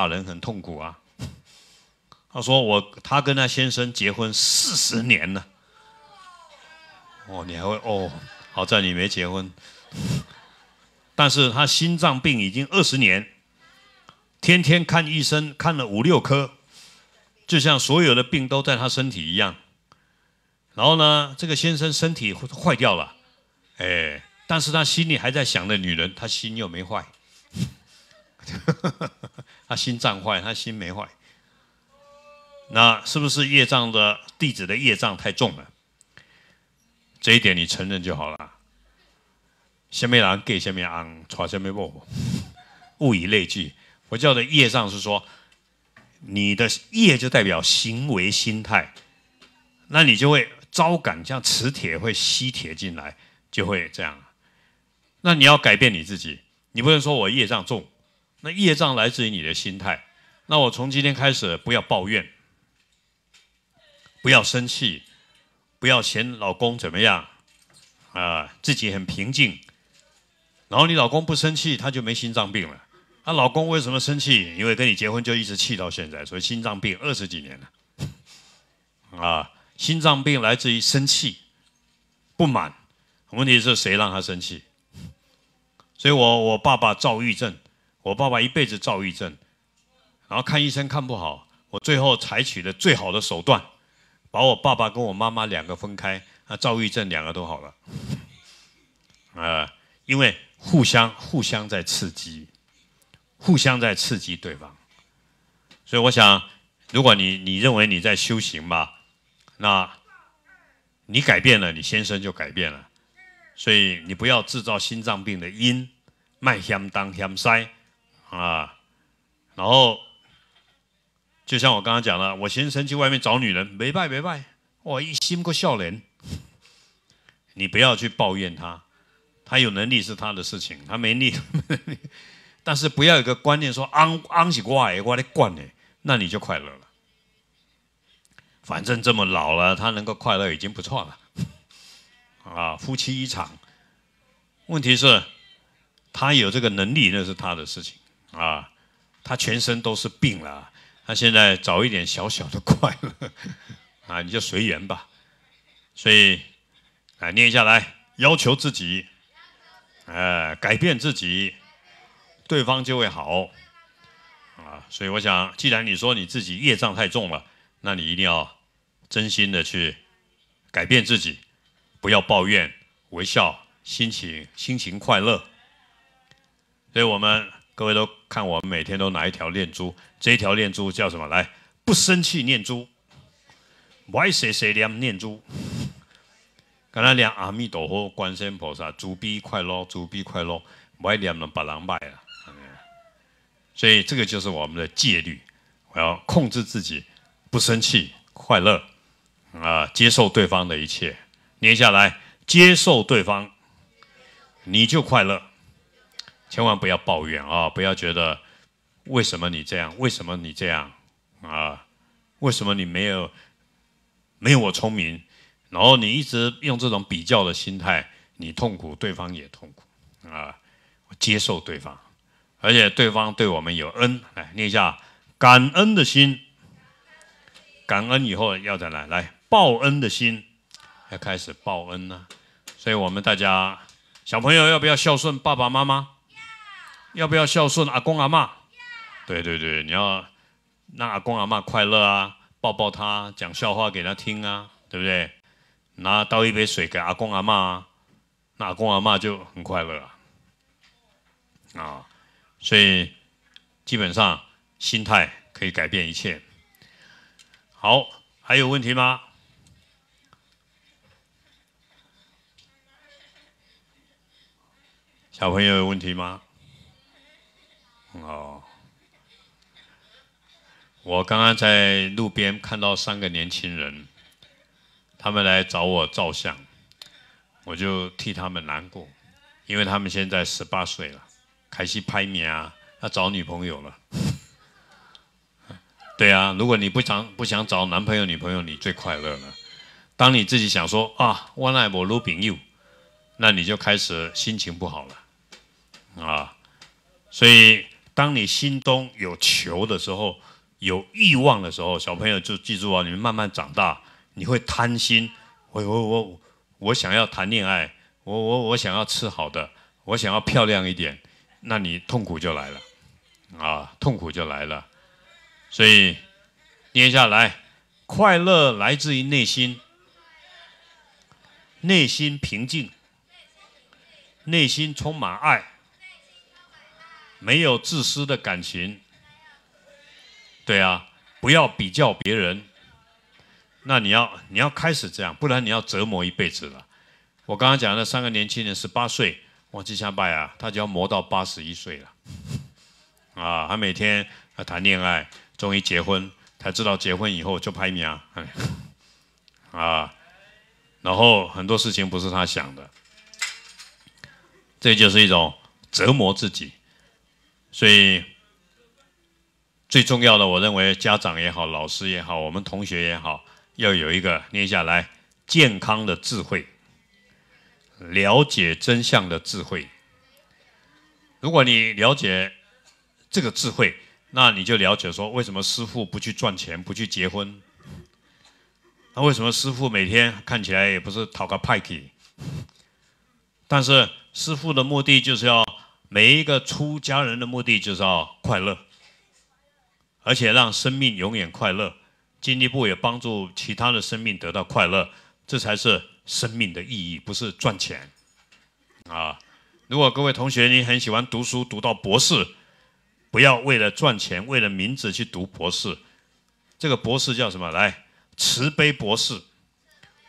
大人很痛苦啊。他说：“我他跟他先生结婚四十年了，哦，你还会哦？好在你没结婚。但是他心脏病已经二十年，天天看医生，看了五六科，就像所有的病都在他身体一样。然后呢，这个先生身体坏掉了，哎，但是他心里还在想的女人，他心又没坏。”心脏坏，他心没坏，那是不是业障的弟子的业障太重了？这一点你承认就好了。下面狼给下面昂，穿下面不，物以类聚。佛教的业障是说，你的业就代表行为心态，那你就会招感，像磁铁会吸铁进来，就会这样。那你要改变你自己，你不能说我业障重。那业障来自于你的心态。那我从今天开始，不要抱怨，不要生气，不要嫌老公怎么样，啊，自己很平静。然后你老公不生气，他就没心脏病了。啊，老公为什么生气？因为跟你结婚就一直气到现在，所以心脏病二十几年了。啊，心脏病来自于生气、不满。问题是谁让他生气？所以我我爸爸躁郁症。我爸爸一辈子躁郁症，然后看医生看不好，我最后采取了最好的手段，把我爸爸跟我妈妈两个分开啊，躁郁症两个都好了，啊，因为互相互相在刺激，互相在刺激对方，所以我想，如果你你认为你在修行嘛，那，你改变了，你先生就改变了，所以你不要制造心脏病的因，慢香当香塞。啊，然后就像我刚刚讲了，我先生去外面找女人，没拜没拜，我一心不笑脸。你不要去抱怨他，他有能力是他的事情，他没力，但是不要有个观念说昂起是怪我的惯呢，那你就快乐了。反正这么老了，他能够快乐已经不错了。啊，夫妻一场，问题是，他有这个能力那是他的事情。啊，他全身都是病了，他现在找一点小小的快乐 啊，你就随缘吧。所以，啊、念下来，要求自己，呃，改变自己，对方就会好。啊，所以我想，既然你说你自己业障太重了，那你一定要真心的去改变自己，不要抱怨，微笑，心情心情快乐。所以我们。各位都看我每天都拿一条念珠，这一条念珠叫什么？来，不生气念珠，歪谁谁念念珠，跟那念阿弥陀佛、观世音菩萨、诸比快乐、诸比快乐，歪念能把人败了。所以这个就是我们的戒律，我要控制自己，不生气，快乐啊，接受对方的一切。念下来，接受对方，你就快乐。千万不要抱怨啊！不要觉得为什么你这样，为什么你这样啊？为什么你没有没有我聪明？然后你一直用这种比较的心态，你痛苦，对方也痛苦啊！接受对方，而且对方对我们有恩，来念一下感恩的心。感恩以后要再来，来报恩的心要开始报恩了。所以我们大家小朋友要不要孝顺爸爸妈妈？要不要孝顺阿公阿妈？对对对，你要让阿公阿妈快乐啊，抱抱他，讲笑话给他听啊，对不对？拿倒一杯水给阿公阿妈，那阿公阿妈就很快乐啊。啊，所以基本上心态可以改变一切。好，还有问题吗？小朋友有问题吗？哦，我刚刚在路边看到三个年轻人，他们来找我照相，我就替他们难过，因为他们现在十八岁了，开始拍名啊，要找女朋友了。对啊，如果你不想不想找男朋友女朋友，你最快乐了。当你自己想说啊，我爱我如平友，那你就开始心情不好了，啊，所以。当你心中有求的时候，有欲望的时候，小朋友就记住啊，你们慢慢长大，你会贪心，我我我我想要谈恋爱，我我我想要吃好的，我想要漂亮一点，那你痛苦就来了，啊，痛苦就来了。所以接下来，快乐来自于内心，内心平静，内心充满爱。没有自私的感情，对啊，不要比较别人。那你要你要开始这样，不然你要折磨一辈子了。我刚刚讲的三个年轻人十八岁，忘记下拜啊，他就要磨到八十一岁了。啊，他每天谈恋爱，终于结婚，才知道结婚以后就排名，啊，然后很多事情不是他想的，这就是一种折磨自己。所以，最重要的，我认为家长也好，老师也好，我们同学也好，要有一个念下来健康的智慧，了解真相的智慧。如果你了解这个智慧，那你就了解说，为什么师傅不去赚钱，不去结婚？那为什么师傅每天看起来也不是讨个派给？但是师傅的目的就是要。每一个出家人的目的就是要快乐，而且让生命永远快乐，进一步也帮助其他的生命得到快乐，这才是生命的意义，不是赚钱啊！如果各位同学你很喜欢读书，读到博士，不要为了赚钱、为了名字去读博士，这个博士叫什么？来，慈悲博士，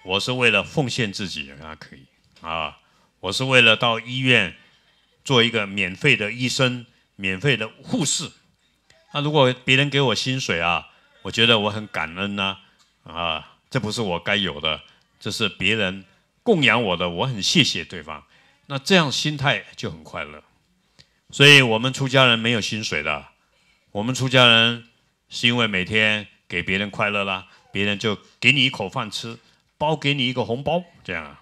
我是为了奉献自己，那可以啊，我是为了到医院。做一个免费的医生、免费的护士，那如果别人给我薪水啊，我觉得我很感恩呐，啊，这不是我该有的，这是别人供养我的，我很谢谢对方。那这样心态就很快乐。所以，我们出家人没有薪水的，我们出家人是因为每天给别人快乐啦，别人就给你一口饭吃，包给你一个红包，这样，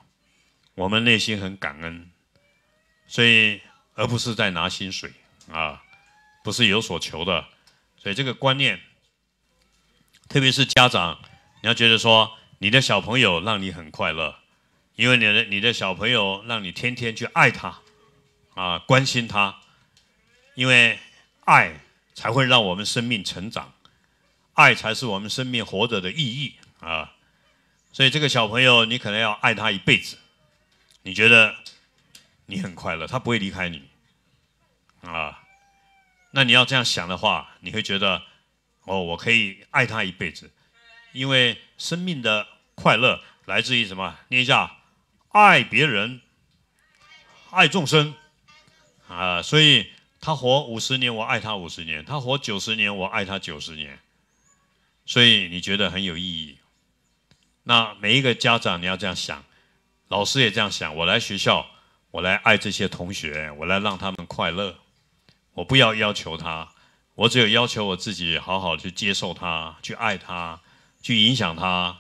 我们内心很感恩。所以。而不是在拿薪水啊，不是有所求的，所以这个观念，特别是家长，你要觉得说你的小朋友让你很快乐，因为你的你的小朋友让你天天去爱他啊，关心他，因为爱才会让我们生命成长，爱才是我们生命活着的意义啊，所以这个小朋友你可能要爱他一辈子，你觉得你很快乐，他不会离开你。啊，那你要这样想的话，你会觉得哦，我可以爱他一辈子，因为生命的快乐来自于什么？念一下，爱别人，爱众生啊，所以他活五十年，我爱他五十年；他活九十年，我爱他九十年，所以你觉得很有意义。那每一个家长你要这样想，老师也这样想，我来学校，我来爱这些同学，我来让他们快乐。我不要要求他，我只有要求我自己好好去接受他，去爱他，去影响他。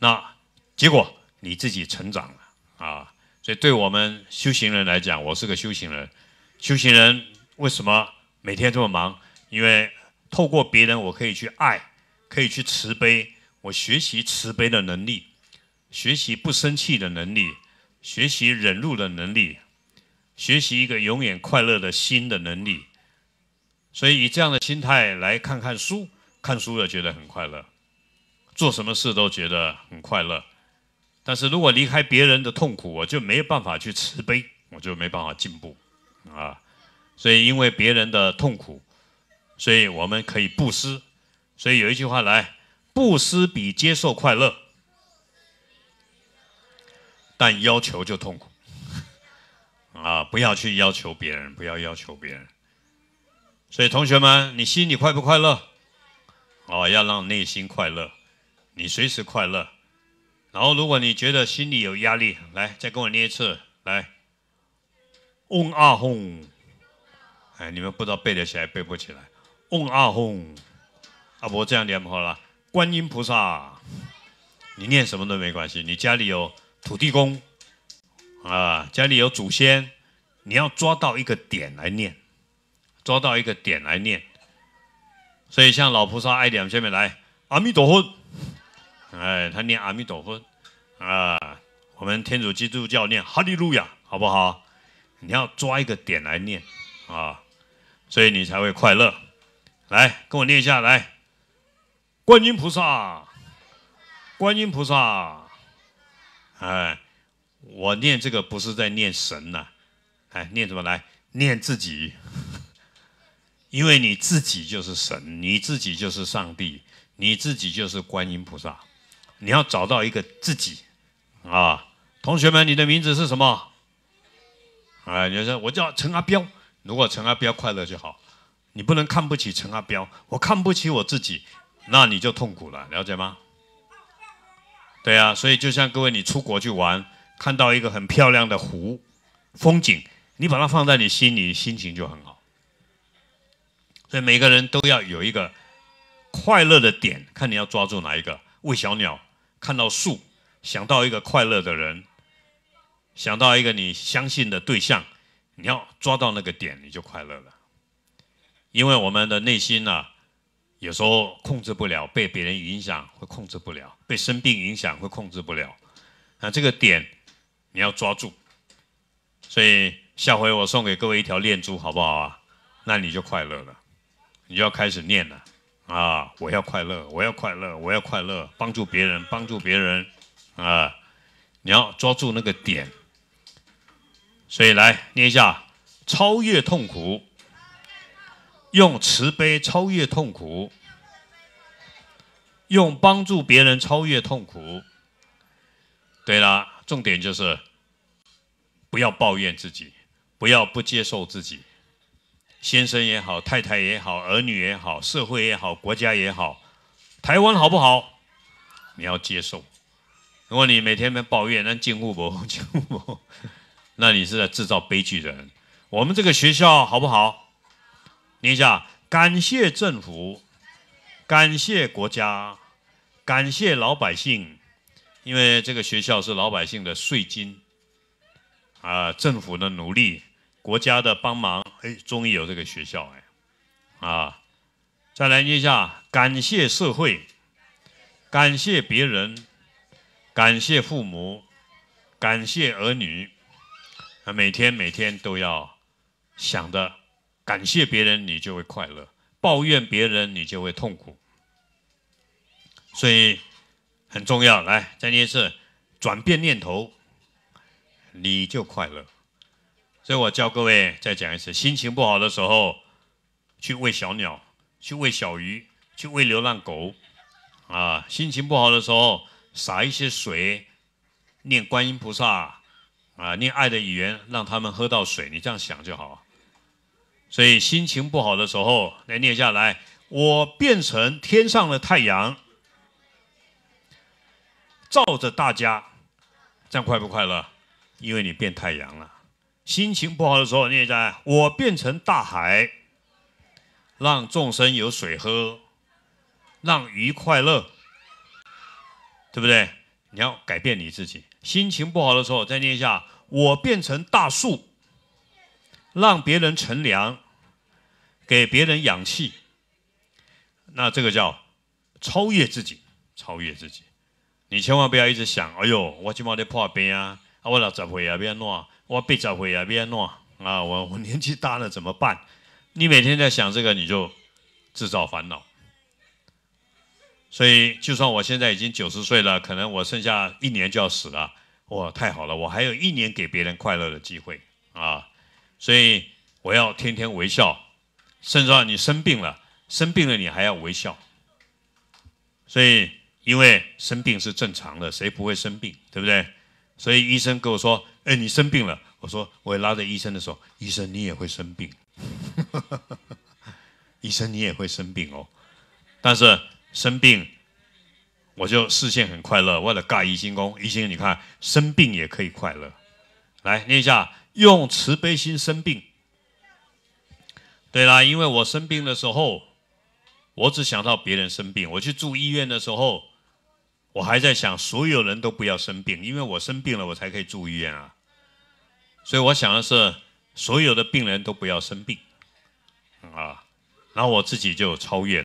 那结果你自己成长了啊！所以，对我们修行人来讲，我是个修行人。修行人为什么每天这么忙？因为透过别人，我可以去爱，可以去慈悲。我学习慈悲的能力，学习不生气的能力，学习忍辱的能力。学习一个永远快乐的心的能力，所以以这样的心态来看看书，看书又觉得很快乐，做什么事都觉得很快乐。但是如果离开别人的痛苦，我就没有办法去慈悲，我就没办法进步啊。所以因为别人的痛苦，所以我们可以布施。所以有一句话来：布施比接受快乐，但要求就痛苦。不要去要求别人，不要要求别人。所以同学们，你心里快不快乐？哦，要让内心快乐，你随时快乐。然后，如果你觉得心里有压力，来，再跟我念一次，来，嗡啊哄，哎，你们不知道背得起来背不起来？嗡啊哄，阿伯这样念好了。观音菩萨，你念什么都没关系。你家里有土地公啊，家里有祖先。你要抓到一个点来念，抓到一个点来念，所以像老菩萨爱点下面来阿弥陀佛，哎，他念阿弥陀佛啊，我们天主基督教念哈利路亚，好不好？你要抓一个点来念啊，所以你才会快乐。来，跟我念一下，来，观音菩萨，观音菩萨，哎，我念这个不是在念神呐。哎，念什么？来念自己，因为你自己就是神，你自己就是上帝，你自己就是观音菩萨。你要找到一个自己啊，同学们，你的名字是什么？哎，你说我叫陈阿彪，如果陈阿彪快乐就好，你不能看不起陈阿彪，我看不起我自己，那你就痛苦了，了解吗？对啊，所以就像各位，你出国去玩，看到一个很漂亮的湖风景。你把它放在你心里，心情就很好。所以每个人都要有一个快乐的点，看你要抓住哪一个。喂小鸟，看到树，想到一个快乐的人，想到一个你相信的对象，你要抓到那个点，你就快乐了。因为我们的内心呢，有时候控制不了，被别人影响会控制不了，被生病影响会控制不了。那这个点你要抓住，所以。下回我送给各位一条念珠，好不好啊？那你就快乐了，你就要开始念了啊！我要快乐，我要快乐，我要快乐，帮助别人，帮助别人啊！你要抓住那个点，所以来念一下，超越痛苦，用慈悲超越痛苦，用帮助别人超越痛苦。对啦，重点就是不要抱怨自己。不要不接受自己，先生也好，太太也好，儿女也好，社会也好，国家也好，台湾好不好？你要接受。如果你每天在抱怨、那进屋不 进乎，那你是在制造悲剧的人。我们这个学校好不好？宁夏，感谢政府，感谢国家，感谢老百姓，因为这个学校是老百姓的税金，啊，政府的努力。国家的帮忙，哎，终于有这个学校，哎，啊，再来念一下，感谢社会，感谢别人，感谢父母，感谢儿女，啊，每天每天都要想的，感谢别人你就会快乐，抱怨别人你就会痛苦，所以很重要。来，再念一次，转变念头，你就快乐。所以我教各位再讲一次：心情不好的时候，去喂小鸟，去喂小鱼，去喂流浪狗，啊，心情不好的时候撒一些水，念观音菩萨，啊，念爱的语言，让他们喝到水，你这样想就好。所以心情不好的时候来念下：来，我变成天上的太阳，照着大家，这样快不快乐？因为你变太阳了。心情不好的时候，念一下：我变成大海，让众生有水喝，让鱼快乐，对不对？你要改变你自己。心情不好的时候，再念一下：我变成大树，让别人乘凉，给别人氧气。那这个叫超越自己，超越自己。你千万不要一直想：哎呦，我今毛在破病啊，我老十岁啊，变孬。我别再啊，了，别闹啊！我我年纪大了怎么办？你每天在想这个，你就制造烦恼。所以，就算我现在已经九十岁了，可能我剩下一年就要死了，哇，太好了，我还有一年给别人快乐的机会啊！所以，我要天天微笑。甚至你生病了，生病了你还要微笑。所以，因为生病是正常的，谁不会生病？对不对？所以医生跟我说。哎，你生病了？我说，我拉着医生的手，医生，你也会生病，医生你也会生病哦。但是生病，我就视线很快乐，为了尬一星功，一生你看，生病也可以快乐。来念一下，用慈悲心生病。对啦，因为我生病的时候，我只想到别人生病。我去住医院的时候，我还在想所有人都不要生病，因为我生病了，我才可以住医院啊。所以我想的是，所有的病人都不要生病，啊，然后我自己就超越。